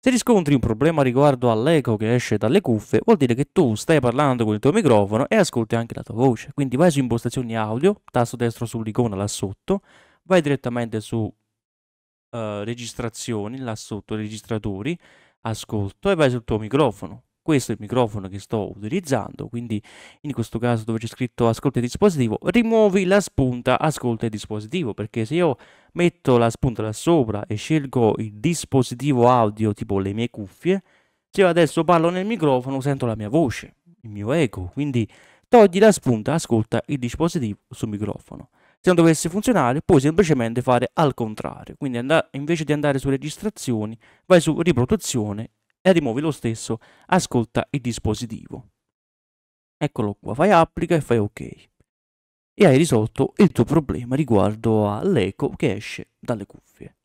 Se riscontri un problema riguardo all'eco che esce dalle cuffie, vuol dire che tu stai parlando con il tuo microfono e ascolti anche la tua voce. Quindi vai su impostazioni audio, tasto destro sull'icona là sotto, vai direttamente su uh, registrazioni là sotto, registratori, ascolto e vai sul tuo microfono questo è il microfono che sto utilizzando, quindi in questo caso dove c'è scritto ascolta il dispositivo, rimuovi la spunta ascolta il dispositivo, perché se io metto la spunta là sopra e scelgo il dispositivo audio, tipo le mie cuffie, se io adesso parlo nel microfono sento la mia voce, il mio eco, quindi togli la spunta ascolta il dispositivo sul microfono. Se non dovesse funzionare, puoi semplicemente fare al contrario, quindi invece di andare su registrazioni, vai su riproduzione e rimuovi lo stesso, ascolta il dispositivo. Eccolo qua, fai applica e fai ok. E hai risolto il tuo problema riguardo all'eco che esce dalle cuffie.